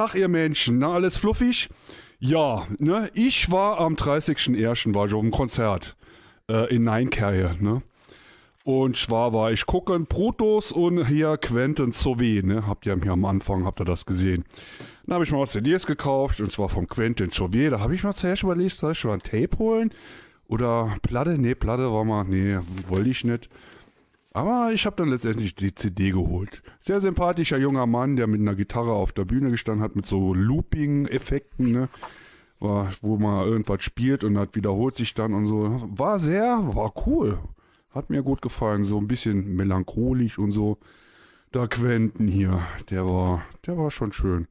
Tag, ihr Menschen. Na, alles fluffig? Ja, ne? Ich war am 30.01. war ich auf dem Konzert äh, in Neinkerje, ne? Und zwar war ich gucken, Protos und hier Quentin Sauvé, ne? Habt ihr hier am Anfang, habt ihr das gesehen? Dann habe ich mal CDs gekauft, und zwar von Quentin Sauvé. Da habe ich mir zuerst überlegt, soll ich mal ein Tape holen? Oder Platte? Ne, Platte war mal, ne, wollte ich nicht. Aber ich habe dann letztendlich die CD geholt. Sehr sympathischer junger Mann, der mit einer Gitarre auf der Bühne gestanden hat, mit so Looping-Effekten, ne? War, wo man irgendwas spielt und das wiederholt sich dann und so. War sehr, war cool. Hat mir gut gefallen. So ein bisschen melancholisch und so. Da Quentin hier, der war, der war schon schön.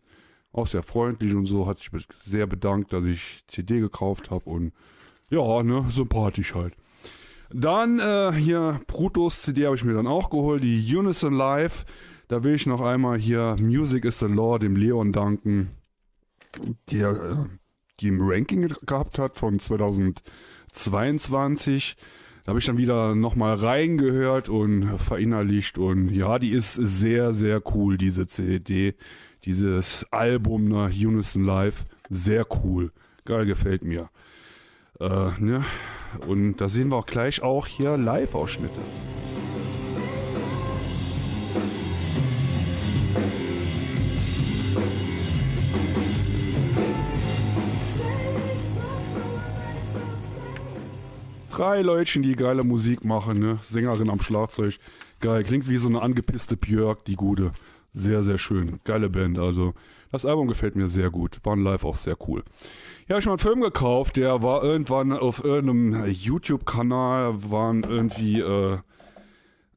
Auch sehr freundlich und so. Hat sich sehr bedankt, dass ich CD gekauft habe und ja, ne, sympathisch halt. Dann äh, hier Brutus, CD habe ich mir dann auch geholt, die Unison Live. Da will ich noch einmal hier Music is the Law dem Leon danken, der äh, die im Ranking gehabt hat von 2022. Da habe ich dann wieder nochmal reingehört und verinnerlicht und ja, die ist sehr, sehr cool, diese CD, dieses Album nach ne, Unison Live. Sehr cool. Geil, gefällt mir. Äh, ne? Und da sehen wir auch gleich auch hier Live-Ausschnitte. Drei Leute, die geile Musik machen, ne? Sängerin am Schlagzeug. Geil, klingt wie so eine angepisste Björk, die gute. Sehr, sehr schön. Geile Band. Also, das Album gefällt mir sehr gut. Waren live auch sehr cool. Ja, ich habe einen Film gekauft, der war irgendwann auf irgendeinem YouTube-Kanal, waren irgendwie äh,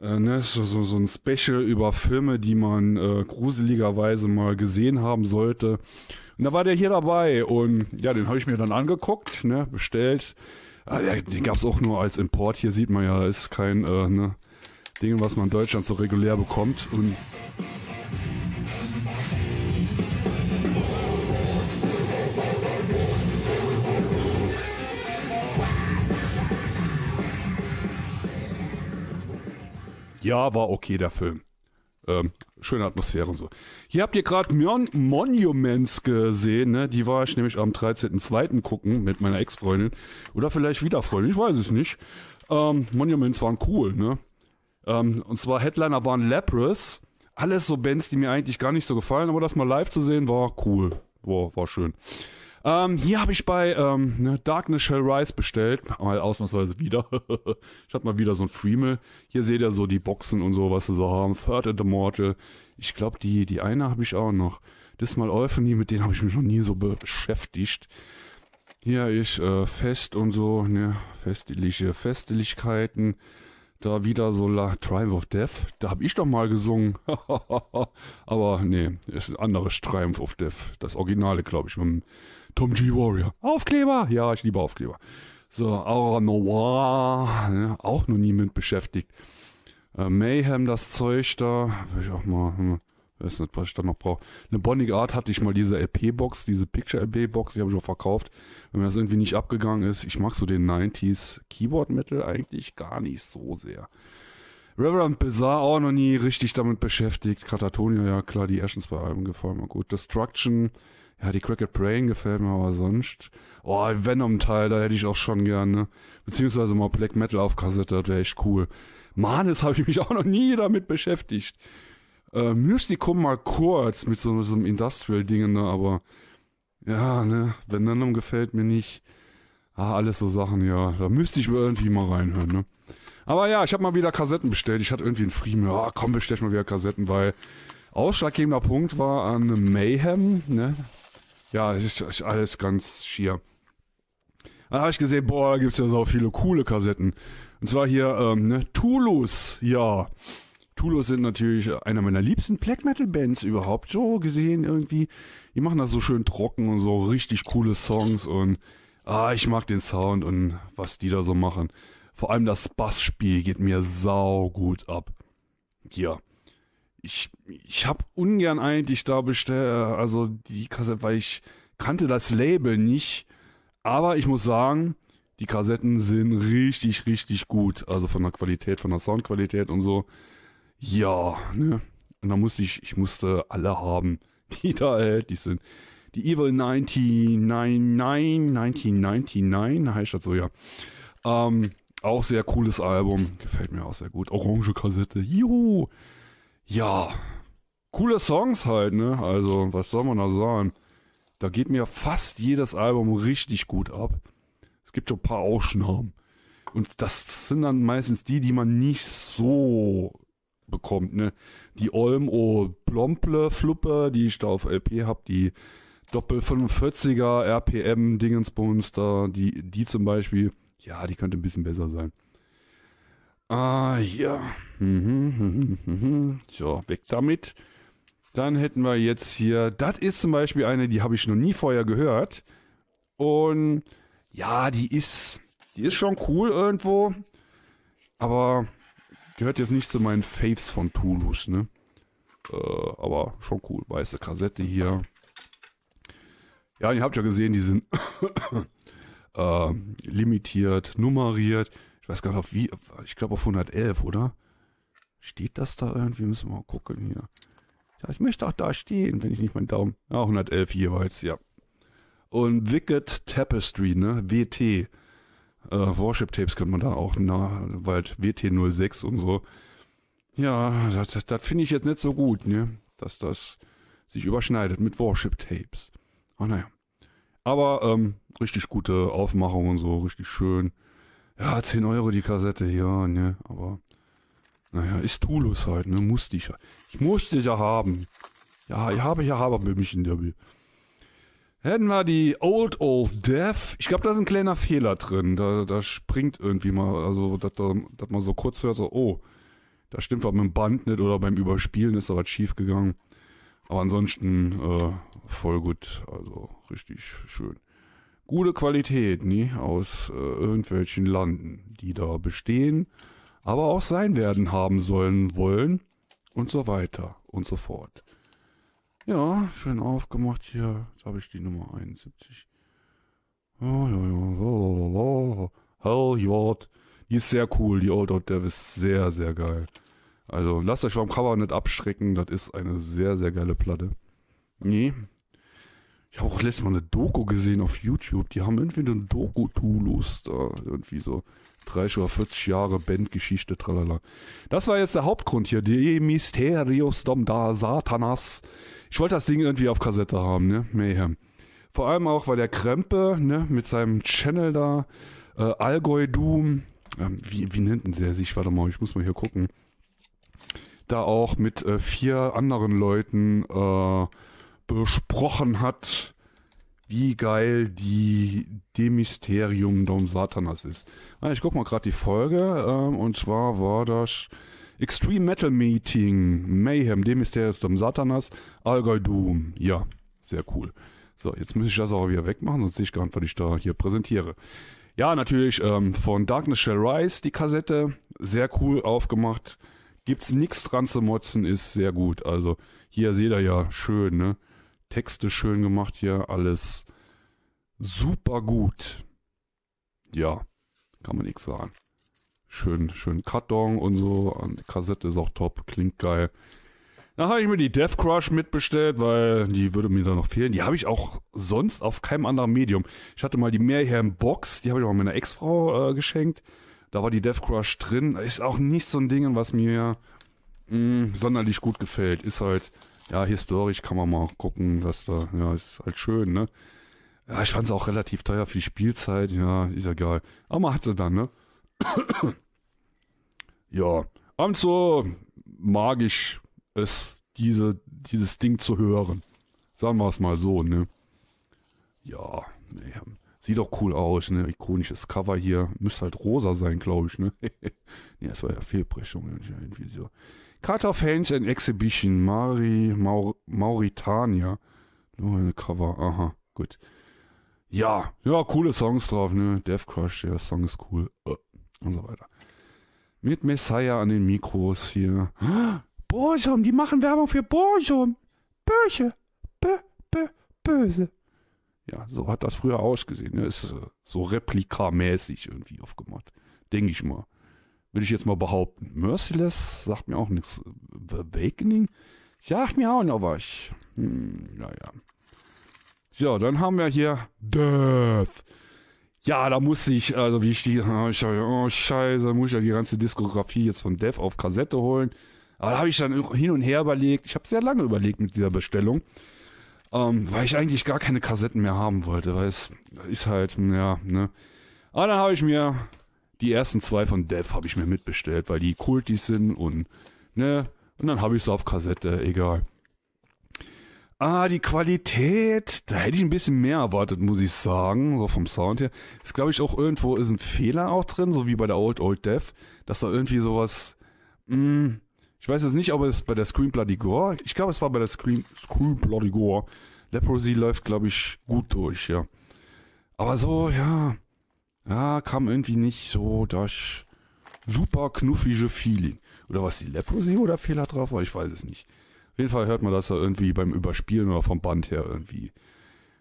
äh, ne, so, so, so, ein Special über Filme, die man äh, gruseligerweise mal gesehen haben sollte. Und da war der hier dabei und ja, den habe ich mir dann angeguckt, ne, bestellt. Ah, der, den gab es auch nur als Import, hier sieht man ja, ist kein äh, ne, Ding, was man in Deutschland so regulär bekommt. Und Ja, war okay der Film. Ähm, schöne Atmosphäre und so. Hier habt ihr gerade Mon Monuments gesehen, ne? Die war ich nämlich am 13.02. gucken mit meiner Ex-Freundin. Oder vielleicht wieder Freundin, ich weiß es nicht. Ähm, Monuments waren cool, ne? Ähm, und zwar Headliner waren Lapras. Alles so Bands, die mir eigentlich gar nicht so gefallen, aber das mal live zu sehen war cool. War, war schön. Ähm, hier habe ich bei ähm, ne, Darkness Shell Rise bestellt. Mal ausnahmsweise wieder. ich habe mal wieder so ein Freemel. Hier seht ihr so die Boxen und so, was sie so haben. Third and the Mortal. Ich glaube, die, die eine habe ich auch noch. Das mal Euphony, mit denen habe ich mich noch nie so beschäftigt. Hier ist äh, Fest und so, ne, festliche Festlichkeiten. Da wieder so La Triumph of Death. Da habe ich doch mal gesungen. Aber nee, ist ein anderes Triumph of Death. Das Originale, glaube ich, mit Tom G. Warrior. Aufkleber? Ja, ich liebe Aufkleber. So, Aura Noir, ne? auch noch nie mit beschäftigt. Äh, Mayhem, das Zeug da, will ich auch mal, hm, weiß nicht, was ich da noch brauche. Eine Bonnie Art hatte ich mal diese LP-Box, diese Picture-LP-Box, die habe ich auch verkauft. Wenn mir das irgendwie nicht abgegangen ist, ich mag so den 90s Keyboard-Metal eigentlich gar nicht so sehr. Reverend Bizarre auch noch nie richtig damit beschäftigt. Katatonia, ja klar, die ersten zwei Alben gefallen mir gut. Destruction, ja, die Cricket Brain gefällt mir aber sonst. Oh, Venom-Teil, da hätte ich auch schon gerne. Beziehungsweise mal Black Metal auf Kassette, das wäre echt cool. das habe ich mich auch noch nie damit beschäftigt. Äh, Mystikum mal kurz mit so, so einem Industrial-Ding, ne, aber ja, ne, Venom gefällt mir nicht. Ah, alles so Sachen, ja. Da müsste ich irgendwie mal reinhören, ne. Aber ja, ich habe mal wieder Kassetten bestellt. Ich hatte irgendwie einen Frieden. Ja, ah, komm, bestell mal wieder Kassetten, weil ausschlaggebender Punkt war an Mayhem, ne? ja, ist, ist alles ganz schier. Dann habe ich gesehen, boah, da gibt es ja so viele coole Kassetten. Und zwar hier, ähm, ne, Tulus, ja. Tulus sind natürlich einer meiner liebsten Black Metal Bands überhaupt. So gesehen irgendwie. Die machen das so schön trocken und so richtig coole Songs und ah, ich mag den Sound und was die da so machen. Vor allem das Bassspiel geht mir sau gut ab. Ja ich, ich habe ungern eigentlich da bestellt, also die Kassette, weil ich kannte das Label nicht. Aber ich muss sagen, die Kassetten sind richtig, richtig gut. Also von der Qualität, von der Soundqualität und so. Ja, ne? Und da musste ich, ich musste alle haben, die da erhältlich sind. Die Evil 99, 1999 heißt das so, ja. Ähm, auch sehr cooles Album. Gefällt mir auch sehr gut. Orange Kassette. Juhu! ja, coole Songs halt, ne? Also, was soll man da sagen? Da geht mir fast jedes Album richtig gut ab. Es gibt schon ein paar Ausschnahmen. Und das sind dann meistens die, die man nicht so bekommt, ne? Die Olmo Plomple Fluppe, die ich da auf LP habe, die Doppel 45er RPM Dingensbums da, die, die zum Beispiel, ja, die könnte ein bisschen besser sein. Ah, hier. Mhm, mhm, mhm. So, weg damit. Dann hätten wir jetzt hier, das ist zum Beispiel eine, die habe ich noch nie vorher gehört. Und ja, die ist, die ist schon cool irgendwo, aber gehört jetzt nicht zu meinen Faves von Toulouse, ne? Äh, aber schon cool, weiße Kassette hier. Ja, ihr habt ja gesehen, die sind äh, limitiert, nummeriert. Ich weiß gar nicht, auf wie, ich glaube auf 111, oder? Steht das da irgendwie? Müssen wir mal gucken hier. Ja, ich möchte auch da stehen, wenn ich nicht meinen Daumen... Ja, 111 jeweils, ja. Und Wicked Tapestry, ne? WT. Äh, Worship Tapes kann man da auch, na, weil WT06 und so. Ja, das, das, das finde ich jetzt nicht so gut, ne? Dass das sich überschneidet mit Worship Tapes. Ah, naja. Aber ähm, richtig gute Aufmachung und so, richtig schön ja, 10 Euro die Kassette, ja, ne, aber, naja, ist Tulus halt, ne, musste ich, ich musste ja haben. Ja, ich habe ja aber bei mich in der Bühne. Hätten wir die Old Old Death. Ich glaube, da ist ein kleiner Fehler drin. Da, da springt irgendwie mal, also, dass, dass man so kurz hört, so, oh, da stimmt was mit dem Band nicht oder beim Überspielen ist da was schief gegangen. Aber ansonsten äh, voll gut, also richtig schön gute Qualität, nie aus äh, irgendwelchen Landen, die da bestehen, aber auch sein werden haben sollen, wollen und so weiter und so fort. Ja, schön aufgemacht hier. Jetzt habe ich die Nummer 71. Ja, ja, ja. Hell, Jord. Die ist sehr cool, die Old Out Dev ist sehr, sehr geil. Also lasst euch vom Cover nicht abschrecken, das ist eine sehr, sehr geile Platte. Nee, ich habe auch letztes Mal eine Doku gesehen auf YouTube. Die haben irgendwie eine Doku-Tulus da. Äh, irgendwie so 30 oder 40 Jahre Bandgeschichte, tralala. Das war jetzt der Hauptgrund hier. Die Mysterios Dom da Satanas. Ich wollte das Ding irgendwie auf Kassette haben, ne? Mayhem. Vor allem auch, weil der Krempe, ne, mit seinem Channel da, äh, Allgäu Doom, äh, wie, wie nennt denn der sich? Warte mal, ich muss mal hier gucken. Da auch mit äh, vier anderen Leuten, äh, besprochen hat, wie geil die Demisterium Dom Satanas ist. Ah, ich gucke mal gerade die Folge ähm, und zwar war das Extreme Metal Meeting Mayhem Demisterium Dom Satanas Allgäu Doom. Ja, sehr cool. So, jetzt muss ich das auch wieder wegmachen, sonst sehe ich gar nicht, was ich da hier präsentiere. Ja, natürlich ähm, von Darkness Shall Rise die Kassette. Sehr cool aufgemacht. Gibt's nichts dran zu motzen, ist sehr gut. Also hier seht ihr ja schön, ne? Texte schön gemacht hier, alles super gut. Ja, kann man nichts sagen. Schön, schön Karton und so. Und die Kassette ist auch top, klingt geil. Dann habe ich mir die Death Crush mitbestellt, weil die würde mir da noch fehlen. Die habe ich auch sonst auf keinem anderen Medium. Ich hatte mal die Mayhem Box, die habe ich auch meiner Ex-Frau äh, geschenkt. Da war die Death Crush drin. Ist auch nicht so ein Ding, was mir mh, mm, sonderlich gut gefällt. Ist halt ja, historisch kann man mal gucken, dass da, ja, ist halt schön, ne? Ja, ich fand es auch relativ teuer für die Spielzeit, ja, ist ja geil. Aber man hat sie dann, ne? ja, und so mag ich es, diese, dieses Ding zu hören. Sagen wir es mal so, ne? Ja, nee, sieht doch cool aus, ne? Ikonisches Cover hier. Müsste halt rosa sein, glaube ich, ne? ne, das war ja Fehlbrechung, irgendwie so. Cut of Hands and Exhibition, Mari, Maur, Mauritania. Oh, Cover, aha, gut. Ja, ja, coole Songs drauf, ne? Death Crush, der Song ist cool. Äh, und so weiter. Mit Messiah an den Mikros hier. Borsum, die machen Werbung für Borsum. Böse, bö, bö, böse. Ja, so hat das früher ausgesehen. Ne? Ist äh, so replikamäßig irgendwie aufgemacht. Denke ich mal würde ich jetzt mal behaupten. Merciless sagt mir auch nichts. The Awakening? Sagt mir auch noch was. Hm, naja. So, dann haben wir hier Death. Ja, da musste ich, also wie ich die, ah, oh scheiße, muss ich ja die ganze Diskografie jetzt von Death auf Kassette holen. Aber da habe ich dann hin und her überlegt. Ich habe sehr lange überlegt mit dieser Bestellung. Ähm, weil ich eigentlich gar keine Kassetten mehr haben wollte, weil es ist halt, ja, ne. Aber dann habe ich mir die ersten zwei von Dev habe ich mir mitbestellt, weil die Kultis sind und ne, und dann habe ich es auf Kassette, egal. Ah, die Qualität, da hätte ich ein bisschen mehr erwartet, muss ich sagen, so vom Sound her. Ist glaube ich auch irgendwo ist ein Fehler auch drin, so wie bei der Old Old Dev, dass da irgendwie sowas mh, hm, ich weiß jetzt nicht, ob es bei der Scream Bloody Gore, ich glaube, es war bei der Scream, Scream Bloody Gore. Leprosy läuft, glaube ich, gut durch, ja. Aber so, ja, ja, kam irgendwie nicht so das super knuffige Feeling. Oder was die Leprosy oder Fehler drauf war, ich weiß es nicht. Auf jeden Fall hört man, dass er irgendwie beim Überspielen oder vom Band her irgendwie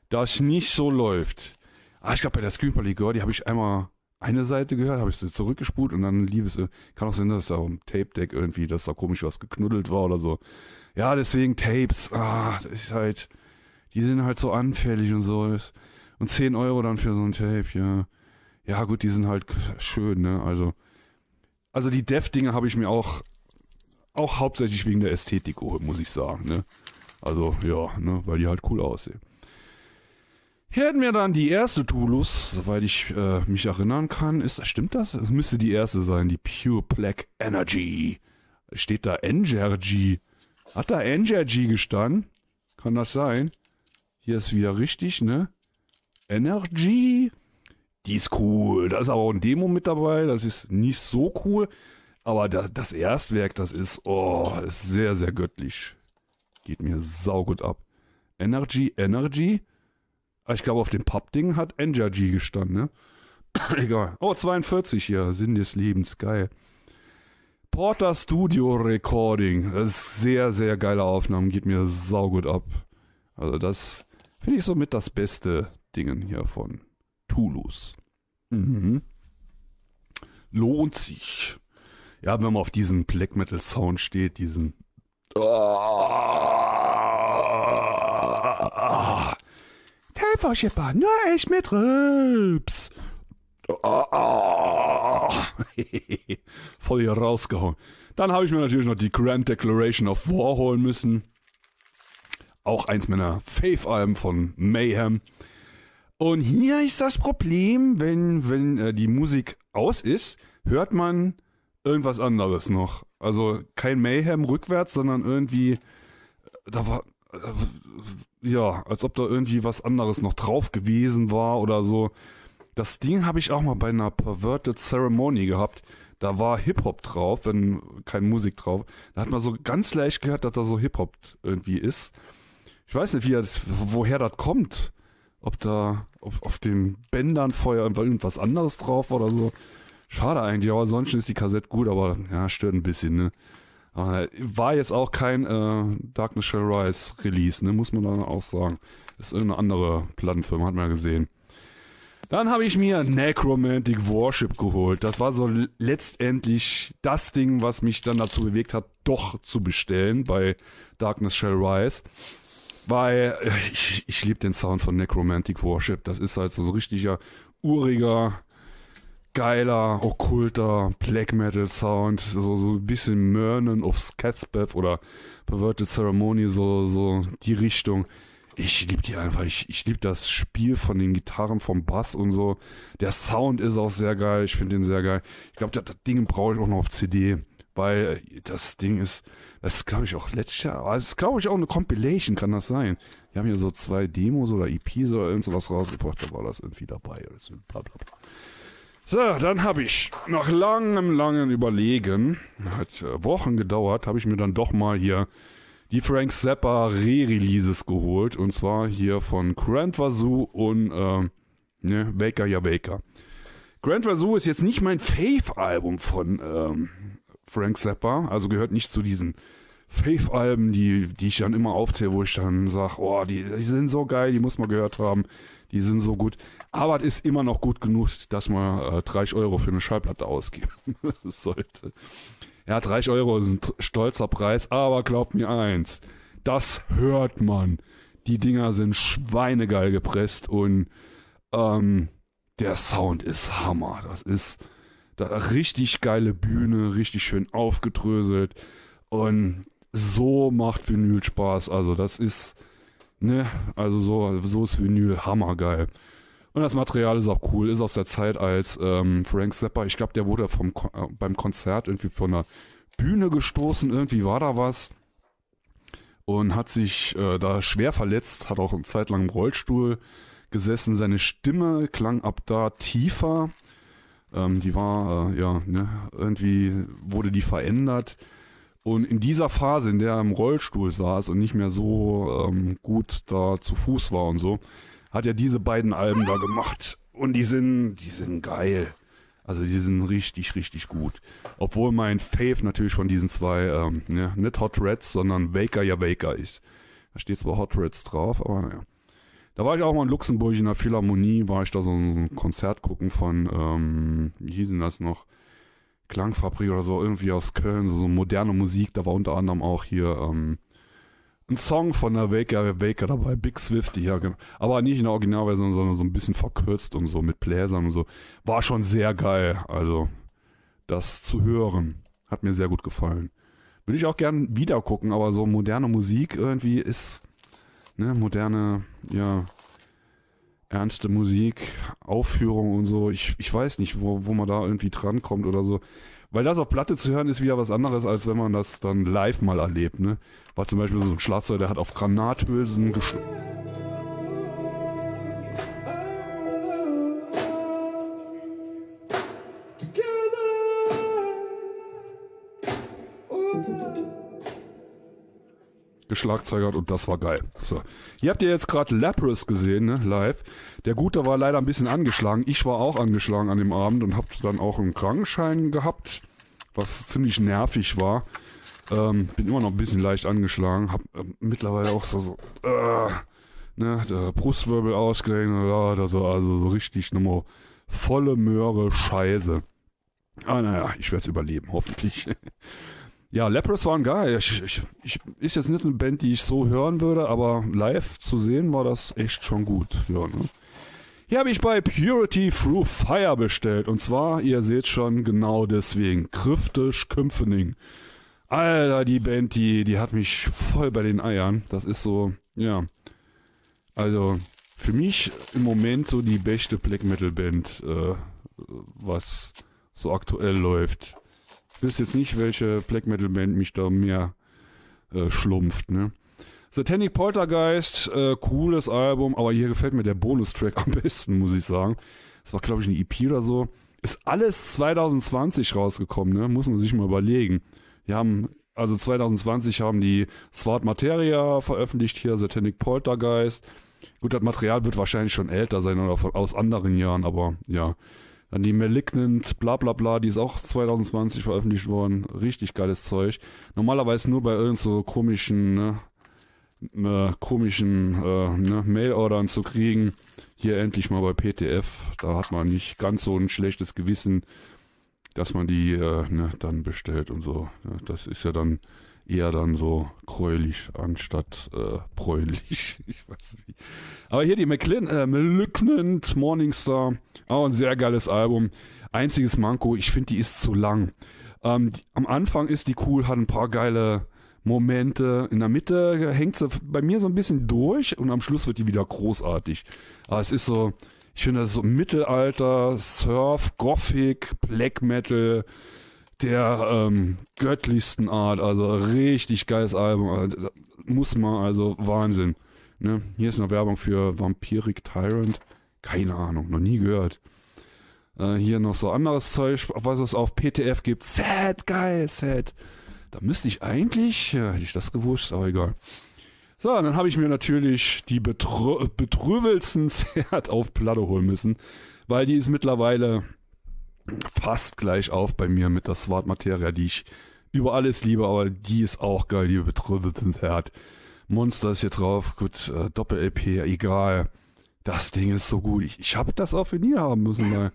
das nicht so läuft. Ah, ich glaube, bei der Screenplay Girl, die habe ich einmal eine Seite gehört, habe ich sie zurückgespult und dann liebes äh, Kann auch sein, dass da im Tape-Deck irgendwie, dass da komisch was geknuddelt war oder so. Ja, deswegen Tapes. Ah, das ist halt. Die sind halt so anfällig und so. Und 10 Euro dann für so ein Tape, ja. Ja, gut, die sind halt schön, ne? Also, also die Dev-Dinge habe ich mir auch, auch hauptsächlich wegen der Ästhetik geholt, muss ich sagen, ne? Also, ja, ne? Weil die halt cool aussehen. Hier hätten wir dann die erste Tulus, soweit ich äh, mich erinnern kann. Ist, stimmt das? Es müsste die erste sein, die Pure Black Energy. Steht da Energy? Hat da Energy gestanden? Kann das sein? Hier ist wieder richtig, ne? Energy? die ist cool. Da ist aber auch ein Demo mit dabei, das ist nicht so cool. Aber das, das Erstwerk, das ist, oh, ist sehr, sehr göttlich. Geht mir saugut ab. Energy, Energy. Ah, ich glaube, auf dem Pub-Ding hat Energy gestanden, ne? Egal. Oh, 42 hier. Sinn des Lebens. Geil. Porter Studio Recording. Das ist sehr, sehr geile Aufnahmen. Geht mir saugut ab. Also das finde ich somit das beste Dingen hiervon. Cthulhus. Mhm. Lohnt sich. Ja, wenn man auf diesen Black Metal Sound steht, diesen. Telferschipper, nur ich mit Rips. Voll hier rausgehauen. Dann habe ich mir natürlich noch die Grand Declaration of War holen müssen. Auch eins meiner Faith-Alben von Mayhem. Und hier ist das Problem, wenn, wenn äh, die Musik aus ist, hört man irgendwas anderes noch. Also kein Mayhem rückwärts, sondern irgendwie, äh, da war, äh, ja, als ob da irgendwie was anderes noch drauf gewesen war oder so. Das Ding habe ich auch mal bei einer Perverted Ceremony gehabt. Da war Hip-Hop drauf, wenn kein Musik drauf. Da hat man so ganz leicht gehört, dass da so Hip-Hop irgendwie ist. Ich weiß nicht, wie das, woher das kommt ob da ob auf den Bändern vorher irgendwas anderes drauf war oder so. Schade eigentlich, aber ansonsten ist die Kassette gut, aber ja, stört ein bisschen, ne? Aber war jetzt auch kein äh, Darkness Shall Rise Release, ne? Muss man dann auch sagen. Ist irgendeine andere Plattenfirma, hat man ja gesehen. Dann habe ich mir Necromantic Warship geholt. Das war so letztendlich das Ding, was mich dann dazu bewegt hat, doch zu bestellen bei Darkness Shall Rise weil äh, ich, ich liebe den Sound von Necromantic Worship. Das ist halt so ein richtiger, uriger, geiler, okkulter Black Metal Sound. So, so ein bisschen Murnen of Scatsbath oder Perverted Ceremony, so, so die Richtung. Ich liebe die einfach. Ich, ich liebe das Spiel von den Gitarren, vom Bass und so. Der Sound ist auch sehr geil. Ich finde den sehr geil. Ich glaube, das, das Ding brauche ich auch noch auf CD weil äh, das Ding ist, das ist glaube ich auch letztes Jahr, es ah, ist glaube ich auch eine Compilation, kann das sein? Die haben ja so zwei Demos oder EPs oder irgendwas rausgebracht, da war das irgendwie dabei oder so, bla bla bla. So, dann habe ich nach langem, langem Überlegen, hat äh, Wochen gedauert, habe ich mir dann doch mal hier die Frank Zappa Re-Releases geholt. Und zwar hier von Grand Vazoo und äh, ne, Baker ja Baker. Grand Vazoo ist jetzt nicht mein Fave-Album von ähm, Frank Zappa, also gehört nicht zu diesen Faith-Alben, die, die ich dann immer aufzähle, wo ich dann sage, oh, die, die sind so geil, die muss man gehört haben, die sind so gut. Aber es ist immer noch gut genug, dass man äh, 30 Euro für eine Schallplatte ausgeben sollte. Ja, 30 Euro ist ein stolzer Preis, aber glaubt mir eins, das hört man. Die Dinger sind schweinegeil gepresst und ähm, der Sound ist Hammer. Das ist richtig geile Bühne, richtig schön aufgedröselt. Und so macht Vinyl Spaß. Also das ist, ne, also so, so ist Vinyl hammergeil. Und das Material ist auch cool, ist aus der Zeit, als ähm, Frank Zappa, ich glaube, der wurde vom, äh, beim Konzert irgendwie von der Bühne gestoßen, irgendwie war da was. Und hat sich äh, da schwer verletzt, hat auch eine Zeit lang im Rollstuhl gesessen. Seine Stimme klang ab da tiefer. Ähm, die war, äh, ja, ne, irgendwie wurde die verändert. Und in dieser Phase, in der er im Rollstuhl saß und nicht mehr so ähm, gut da zu Fuß war und so, hat er diese beiden Alben da gemacht. Und die sind, die sind geil. Also die sind richtig, richtig gut. Obwohl mein Fave natürlich von diesen zwei, ähm, ne, nicht Hot Reds, sondern Waker ja Waker ist. Da steht zwar Hot Reds drauf, aber naja. Da war ich auch mal in Luxemburg in der Philharmonie, war ich da so ein Konzert gucken von, ähm, wie hießen das noch? Klangfabrik oder so, irgendwie aus Köln, so, so moderne Musik. Da war unter anderem auch hier ähm, ein Song von der Waker, Waker dabei, Big Swift, ja, aber nicht in der Originalversion, sondern so ein bisschen verkürzt und so mit Bläsern und so. War schon sehr geil, also das zu hören. Hat mir sehr gut gefallen. Würde ich auch gern wieder gucken, aber so moderne Musik irgendwie ist ne, moderne, ja, ernste Musik, Aufführung und so. Ich, ich weiß nicht, wo, wo man da irgendwie drankommt oder so. Weil das auf Platte zu hören ist wieder was anderes, als wenn man das dann live mal erlebt, ne? War zum Beispiel so ein Schlagzeug, der hat auf Granathülsen geschlagen. geschlagzeugert und das war geil. So. Ihr habt ihr jetzt gerade Lapras gesehen, ne, live. Der Gute war leider ein bisschen angeschlagen. Ich war auch angeschlagen an dem Abend und hab dann auch einen Krankenschein gehabt, was ziemlich nervig war. Ähm, bin immer noch ein bisschen leicht angeschlagen. Hab äh, mittlerweile auch so, so äh, ne, der Brustwirbel ausgerenkt, also, also so richtig nochmal volle Möhre Scheiße. Ah, naja, ich werde es überleben, hoffentlich. Ja, Leprous waren geil. Ich, ich, ich, ist jetzt nicht eine Band, die ich so hören würde, aber live zu sehen war das echt schon gut. Ja, ne? Hier habe ich bei Purity Through Fire bestellt. Und zwar, ihr seht schon genau deswegen. Kryftisch Kümpfening. Alter, die Band, die, die hat mich voll bei den Eiern. Das ist so, ja. Also, für mich im Moment so die beste Black Metal Band, äh, was so aktuell läuft wüsste jetzt nicht, welche Black Metal Band mich da mehr äh, schlumpft, ne? Satanic Poltergeist, äh, cooles Album, aber hier gefällt mir der Bonustrack am besten, muss ich sagen. Das war, glaube ich, eine EP oder so. Ist alles 2020 rausgekommen, ne? Muss man sich mal überlegen. Wir haben, also 2020 haben die Swart Materia veröffentlicht hier, Satanic Poltergeist. Gut, das Material wird wahrscheinlich schon älter sein oder von, aus anderen Jahren, aber ja. Dann die Malignant, bla bla bla, die ist auch 2020 veröffentlicht worden. Richtig geiles Zeug. Normalerweise nur bei irgend so komischen, ne, äh, komischen äh, ne, Mail-Ordern zu kriegen. Hier endlich mal bei PTF. Da hat man nicht ganz so ein schlechtes Gewissen, dass man die äh, ne, dann bestellt und so. Ja, das ist ja dann eher dann so gräulich anstatt äh, bräunlich. Ich weiß nicht. Aber hier die McLin äh, Malignant Morningstar. Auch ein sehr geiles Album. Einziges Manko, ich finde, die ist zu lang. Ähm, die, am Anfang ist die cool, hat ein paar geile Momente. In der Mitte hängt sie bei mir so ein bisschen durch und am Schluss wird die wieder großartig. Aber es ist so, ich finde, das ist so Mittelalter, Surf, Gothic, Black Metal der ähm, göttlichsten Art. Also richtig geiles Album. Also, muss man, also Wahnsinn. Ne? Hier ist noch Werbung für Vampiric Tyrant. Keine Ahnung, noch nie gehört. Äh, hier noch so anderes Zeug, was es auf PTF gibt. Sad, geil, sad. Da müsste ich eigentlich, ja, hätte ich das gewusst, aber egal. So, dann habe ich mir natürlich die betrö betrövelsten Zert auf Platte holen müssen, weil die ist mittlerweile fast gleich auf bei mir mit der Swart Materia, die ich über alles liebe, aber die ist auch geil, die betrödelten Herd. Monster ist hier drauf, gut, äh, Doppel-LP, egal. Das Ding ist so gut. Ich, ich habe das auch für nie haben müssen, weil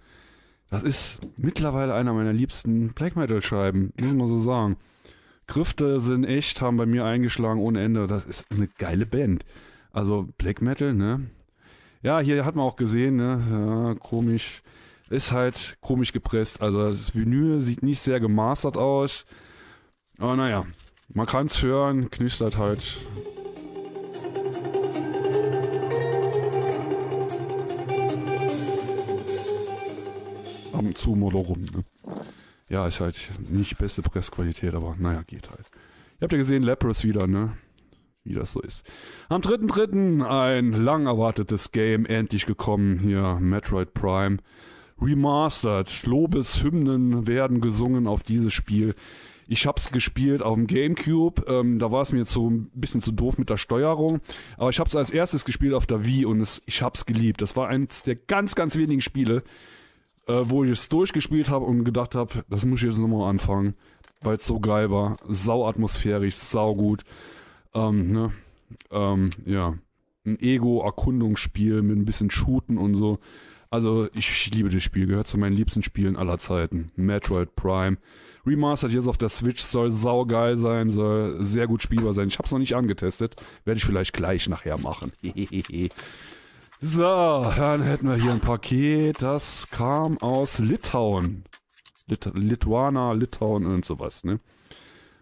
das ist mittlerweile einer meiner liebsten Black Metal-Scheiben, muss man so sagen. Grifte sind echt, haben bei mir eingeschlagen ohne Ende. Das ist eine geile Band. Also Black Metal, ne? Ja, hier hat man auch gesehen, ne? Ja, komisch ist halt komisch gepresst. Also das Vinyl sieht nicht sehr gemastert aus. Aber naja, man kann es hören, knistert halt. Ab und zu mal rum. Ne? Ja, ist halt nicht beste Pressqualität, aber naja, geht halt. Ihr habt ja gesehen, Lapras wieder, ne? Wie das so ist. Am 3.3. ein lang erwartetes Game endlich gekommen hier, Metroid Prime. Remastered. Lobeshymnen werden gesungen auf dieses Spiel. Ich hab's gespielt auf dem Gamecube. Ähm, da war es mir so ein bisschen zu doof mit der Steuerung. Aber ich hab's als erstes gespielt auf der Wii und es, ich hab's geliebt. Das war eines der ganz, ganz wenigen Spiele, äh, wo ich es durchgespielt habe und gedacht habe, das muss ich jetzt nochmal anfangen, weil es so geil war. Sau atmosphärisch, sau gut. Ähm, ne? ähm, ja. Ein Ego-Erkundungsspiel mit ein bisschen Shooten und so. Also ich liebe das Spiel, gehört zu meinen liebsten Spielen aller Zeiten. Metroid Prime. Remastered jetzt auf der Switch soll saugeil sein, soll sehr gut spielbar sein. Ich habe es noch nicht angetestet, werde ich vielleicht gleich nachher machen. so, dann hätten wir hier ein Paket, das kam aus Litauen. Lit Lituana, Litauen und sowas, ne?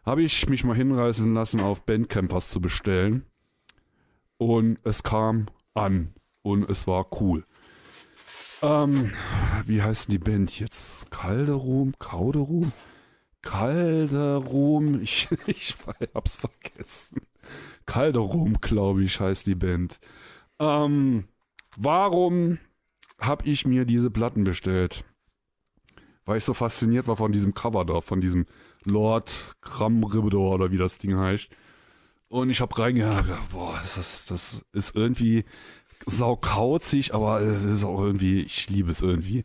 Habe ich mich mal hinreißen lassen, auf Bandcampers zu bestellen. Und es kam an und es war cool. Ähm, wie heißt die Band jetzt? Calderum? Kauderum? Calderum? Ich, ich hab's vergessen. Calderum, glaube ich, heißt die Band. Ähm, warum habe ich mir diese Platten bestellt? Weil ich so fasziniert war von diesem Cover da, von diesem Lord Kram Ribbedor oder wie das Ding heißt. Und ich habe reingehört, boah, das das ist irgendwie saukauzig, aber es ist auch irgendwie, ich liebe es irgendwie.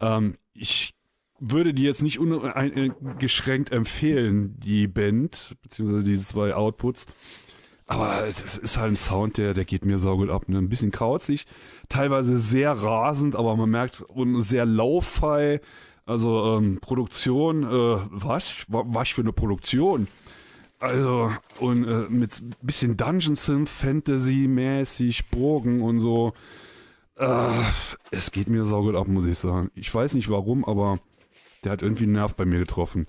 Ähm, ich würde die jetzt nicht uneingeschränkt äh, empfehlen, die Band, beziehungsweise diese zwei Outputs. Aber es ist halt ein Sound, der, der geht mir saugut ab. Ne? Ein bisschen kauzig, teilweise sehr rasend, aber man merkt, und sehr lo-fi. Also ähm, Produktion, äh, was? Was für eine Produktion? Also, und äh, mit bisschen Dungeon Sim, Fantasy-mäßig, Burgen und so. Äh, es geht mir saugut ab, muss ich sagen. Ich weiß nicht warum, aber der hat irgendwie einen Nerv bei mir getroffen.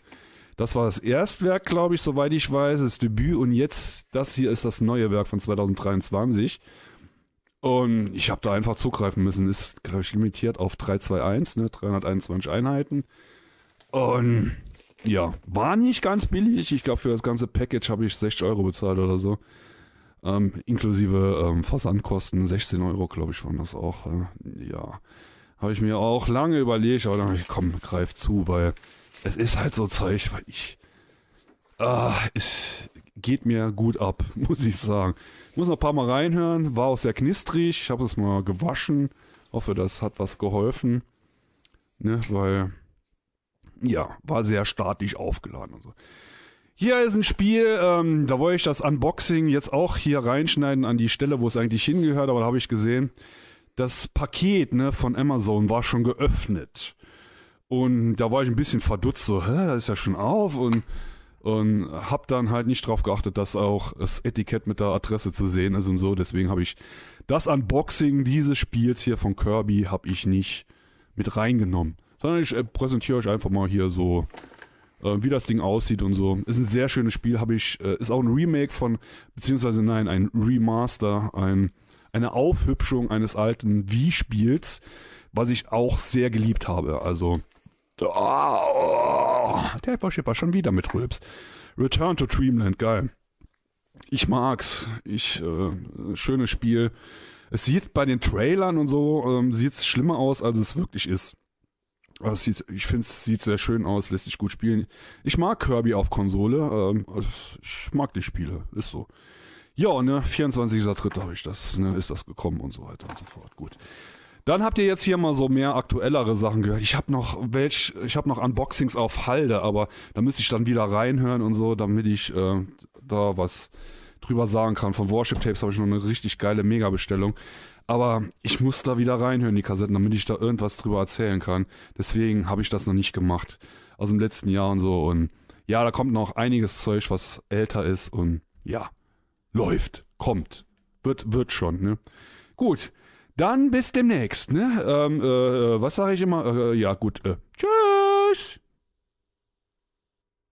Das war das Erstwerk, glaube ich, soweit ich weiß, das Debüt. Und jetzt, das hier ist das neue Werk von 2023. Und ich habe da einfach zugreifen müssen. Ist, glaube ich, limitiert auf 321, ne? 321 Einheiten. Und ja, war nicht ganz billig. Ich glaube, für das ganze Package habe ich 60 Euro bezahlt oder so. Ähm, inklusive ähm, Versandkosten, 16 Euro, glaube ich, waren das auch. Äh, ja, habe ich mir auch lange überlegt, aber dann habe ich, komm, greif zu, weil es ist halt so Zeug, weil ich, ah, es geht mir gut ab, muss ich sagen. Muss noch ein paar Mal reinhören, war auch sehr knistrig, ich habe es mal gewaschen, hoffe, das hat was geholfen, ne, weil ja, war sehr statisch aufgeladen und so. Hier ist ein Spiel, ähm, da wollte ich das Unboxing jetzt auch hier reinschneiden an die Stelle, wo es eigentlich hingehört, aber da habe ich gesehen, das Paket ne, von Amazon war schon geöffnet. Und da war ich ein bisschen verdutzt, so, hä, das ist ja schon auf und, und habe dann halt nicht drauf geachtet, dass auch das Etikett mit der Adresse zu sehen ist und so. Deswegen habe ich das Unboxing dieses Spiels hier von Kirby habe ich nicht mit reingenommen. Sondern ich äh, präsentiere euch einfach mal hier so, äh, wie das Ding aussieht und so. Ist ein sehr schönes Spiel, habe ich, äh, ist auch ein Remake von, beziehungsweise nein, ein Remaster, ein, eine Aufhübschung eines alten Wii-Spiels, was ich auch sehr geliebt habe. Also, oh, oh, der Waschipper schon wieder mit Rülps. Return to Dreamland, geil. Ich mag's. Ich, äh, schönes Spiel. Es sieht bei den Trailern und so, ähm, sieht schlimmer aus, als es wirklich ist. Also sieht, ich finde, es sieht sehr schön aus, lässt sich gut spielen. Ich mag Kirby auf Konsole. Ähm, also ich mag die Spiele, ist so. Ja, ne, 24.3. habe ich das, ne, ist das gekommen und so weiter und so fort. Gut. Dann habt ihr jetzt hier mal so mehr aktuellere Sachen gehört. Ich habe noch welch, ich habe noch Unboxings auf Halde, aber da müsste ich dann wieder reinhören und so, damit ich äh, da was drüber sagen kann. Von Worship Tapes habe ich noch eine richtig geile Mega-Bestellung. Aber ich muss da wieder reinhören, die Kassetten, damit ich da irgendwas drüber erzählen kann. Deswegen habe ich das noch nicht gemacht. Aus dem letzten Jahr und so. Und ja, da kommt noch einiges Zeug, was älter ist. Und ja, läuft, kommt. Wird, wird schon, ne? Gut, dann bis demnächst, ne? Ähm, äh, äh was sage ich immer? Äh, äh ja, gut. Äh, tschüss!